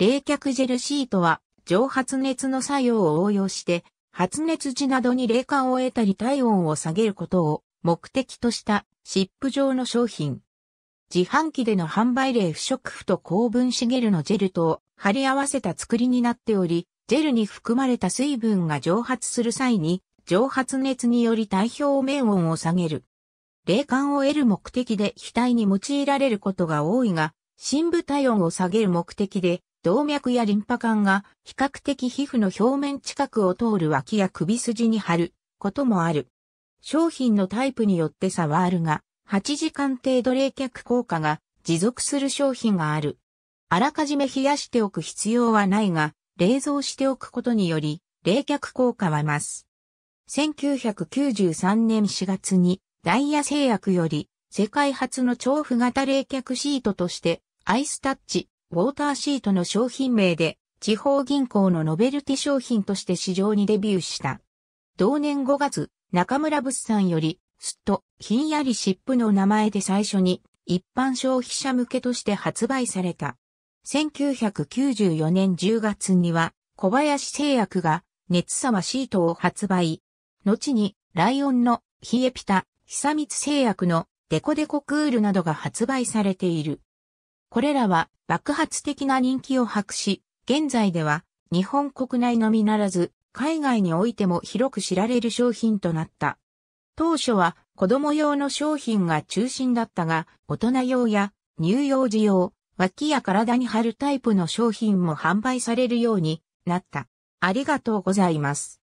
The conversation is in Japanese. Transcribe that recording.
冷却ジェルシートは、蒸発熱の作用を応用して、発熱時などに冷感を得たり体温を下げることを目的とした湿布状の商品。自販機での販売例不織布と高分子ゲルのジェルとを貼り合わせた作りになっており、ジェルに含まれた水分が蒸発する際に、蒸発熱により体表面温を下げる。冷感を得る目的で額体に用いられることが多いが、深部体温を下げる目的で動脈やリンパ管が比較的皮膚の表面近くを通る脇や首筋に貼ることもある。商品のタイプによって差はあるが、8時間程度冷却効果が持続する商品がある。あらかじめ冷やしておく必要はないが、冷蔵しておくことにより、冷却効果は増す。1993年4月に、ダイヤ製薬より、世界初の調布型冷却シートとして、アイスタッチウォーターシートの商品名で、地方銀行のノベルティ商品として市場にデビューした。同年5月、中村物産より、すっと、ひんやり湿布の名前で最初に、一般消費者向けとして発売された。1994年10月には、小林製薬が、熱さはシートを発売。後に、ライオンの、ヒエピタ、久光製薬の、デコデコクールなどが発売されている。これらは爆発的な人気を博し、現在では日本国内のみならず、海外においても広く知られる商品となった。当初は子供用の商品が中心だったが、大人用や乳幼児用、脇や体に貼るタイプの商品も販売されるようになった。ありがとうございます。